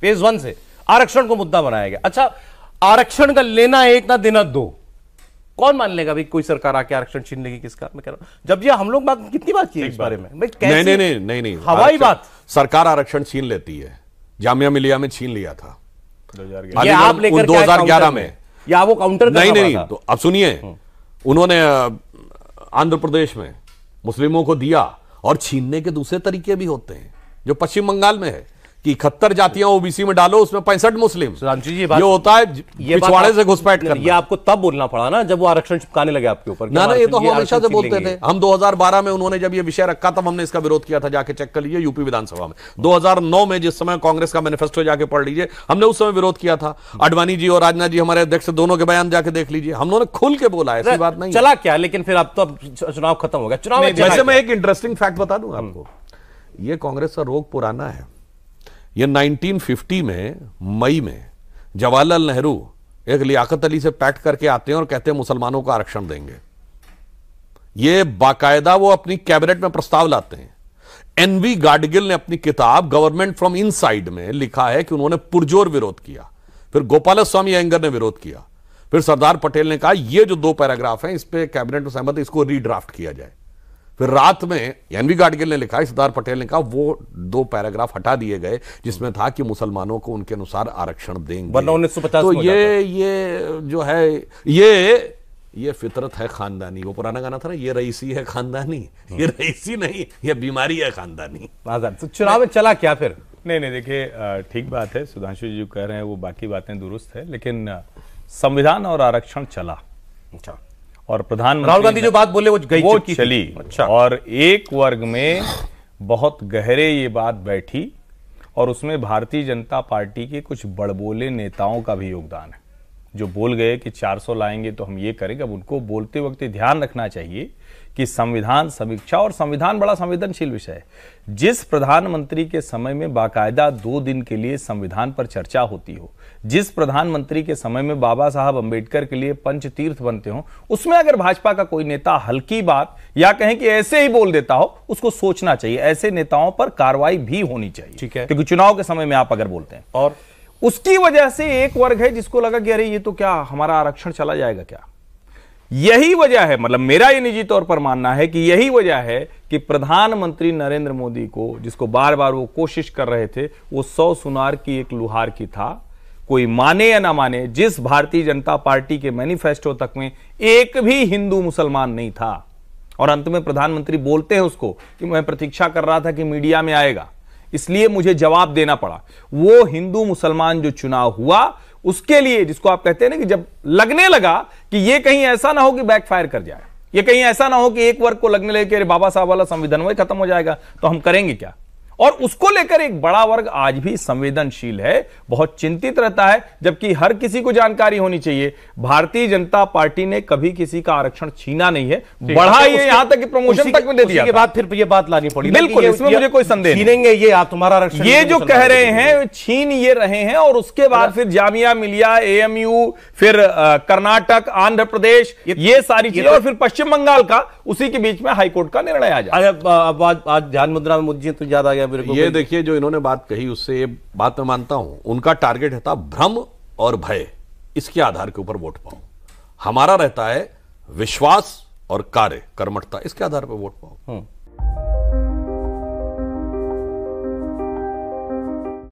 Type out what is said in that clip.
Phase one से आरक्षण को मुद्दा बनाया गया अच्छा आरक्षण का लेना एक ना देना दो कौन मान लेगा भाई कोई सरकार आके आरक्षण छीन लेगी किसका मैं कह रहा हूं जब ये हम लोग बात कितनी बात की इस बारे में कैसे? नहीं नहीं नहीं नहीं हवाई बात सरकार आरक्षण छीन लेती है जामिया मिलिया में छीन लिया था आप लेकर दो हजार ग्यारह में या वो काउंटर नहीं नहीं तो अब सुनिए हम्म। उन्होंने आंध्र प्रदेश में मुस्लिमों को दिया और छीनने के दूसरे तरीके भी होते हैं जो पश्चिम बंगाल में है कि इकहत्तर जातियां ओबीसी में डालो उसमें पैंसठ मुस्लिम जी ये, ये होता है ये पिछवाड़े से घुसपैठ कर ये आपको तब बोलना पड़ा ना जब वो आरक्षण चिपकाने लगे आपके ऊपर ना ना ये तो हम हमेशा से बोलते थे हम 2012 में उन्होंने जब ये विषय रखा तब हमने इसका विरोध किया था जाके चेक कर लीजिए यूपी विधानसभा में दो में जिस समय कांग्रेस का मैनिफेस्टो जाके पढ़ लीजिए हमने उस समय विरोध किया था अडवाणी जी और राजनाथ जी हमारे अध्यक्ष दोनों के बयान जाके देख लीजिए हम लोगों ने खुल के बोला ऐसी बात नहीं चला क्या लेकिन फिर अब तो चुनाव खत्म हो गया चुनाव अच्छा वैसे मैं एक इंटरेस्टिंग फैक्ट बता दूं हम्म। आपको ये कांग्रेस का रोग पुराना है ये 1950 में मई में जवाहरलाल नेहरू एक लियाकत अली से पैक्ट करके आते हैं और कहते हैं मुसलमानों को आरक्षण देंगे ये बाकायदा वो अपनी कैबिनेट में प्रस्ताव लाते हैं एनवी गाडगिल ने अपनी किताब गवर्नमेंट फ्रॉम इनसाइड में लिखा है कि उन्होंने पुरजोर विरोध किया फिर गोपाल स्वामी एंगर ने विरोध किया फिर सरदार पटेल ने कहा यह जो दो पैराग्राफ हैं इस पर कैबिनेट में सहमत इसको रीड्राफ्ट किया जाए फिर रात में एन वी गाडगिल ने लिखा सरदार पटेल ने कहा वो दो पैराग्राफ हटा दिए गए जिसमें था कि मुसलमानों को उनके अनुसार आरक्षण देंगे उन्नीस सौ पचास तो ये ये जो है ये ये फितरत है खानदानी वो पुराना गाना था ना ये रईसी है खानदानी हाँ। ये रईसी नहीं ये बीमारी है खानदानी तो चुनाव में चला क्या फिर नहीं नहीं देखिए ठीक बात है सुधांशु जी जो कह रहे हैं वो बाकी बातें दुरुस्त है लेकिन संविधान और आरक्षण चला अच्छा और प्रधानमंत्री राहुल गांधी जो बात बोले वो गई वो चली अच्छा और एक वर्ग में बहुत गहरे ये बात बैठी और उसमें भारतीय जनता पार्टी के कुछ बड़बोले नेताओं का भी योगदान है जो बोल गए कि 400 लाएंगे तो हम ये करेंगे अब उनको बोलते वक्त ध्यान रखना चाहिए कि संविधान समीक्षा और संविधान बड़ा संवेदनशील विषय है जिस प्रधानमंत्री के समय में बाकायदा दो दिन के लिए संविधान पर चर्चा होती हो जिस प्रधानमंत्री के समय में बाबा साहब अंबेडकर के लिए पंच तीर्थ बनते हो उसमें अगर भाजपा का कोई नेता हल्की बात या कहें कि ऐसे ही बोल देता हो उसको सोचना चाहिए ऐसे नेताओं पर कार्रवाई भी होनी चाहिए ठीक है क्योंकि चुनाव के समय में आप अगर बोलते हैं और उसकी वजह से एक वर्ग है जिसको लगा कि अरे ये तो क्या हमारा आरक्षण चला जाएगा क्या यही वजह है मतलब मेरा ये निजी तौर पर मानना है कि यही वजह है कि प्रधानमंत्री नरेंद्र मोदी को जिसको बार बार वो कोशिश कर रहे थे वो सौ सुनार की एक लुहार की था कोई माने या ना माने जिस भारतीय जनता पार्टी के मैनिफेस्टो तक में एक भी हिंदू मुसलमान नहीं था और अंत में प्रधानमंत्री बोलते हैं उसको कि मैं प्रतीक्षा कर रहा था कि मीडिया में आएगा इसलिए मुझे जवाब देना पड़ा वो हिंदू मुसलमान जो चुनाव हुआ उसके लिए जिसको आप कहते हैं ना कि जब लगने लगा कि ये कहीं ऐसा ना हो कि बैकफायर कर जाए ये कहीं ऐसा ना हो कि एक वर्ग को लगने लगे कि अरे बाबा साहब वाला संविधान वही खत्म हो जाएगा तो हम करेंगे क्या और उसको लेकर एक बड़ा वर्ग आज भी संवेदनशील है बहुत चिंतित रहता है जबकि हर किसी को जानकारी होनी चाहिए भारतीय जनता पार्टी ने कभी किसी का आरक्षण छीना नहीं है बढ़ा है तो यहां तक प्रमोशन तक में दे दिया बाद फिर ये बात लानी पड़ी बिल्कुल इसमें मुझे कोई संदेह छीनेंगे ये तुम्हारा आरक्षण ये जो कह रहे हैं छीन ये रहे हैं और उसके बाद फिर जामिया मिलिया एएमयू फिर कर्नाटक आंध्र प्रदेश ये सारी चीजें तो- और फिर पश्चिम बंगाल का उसी के बीच में हाईकोर्ट का निर्णय आ जाए आज ध्यान मुद्रा में मुझे तो याद आ या मेरे को ये देखिए जो इन्होंने बात कही उससे ये बात मैं मानता हूं उनका टारगेट रहता भ्रम और भय इसके आधार के ऊपर वोट पाओ हमारा रहता है विश्वास और कार्य कर्मठता इसके आधार पर वोट पाओ हम्म।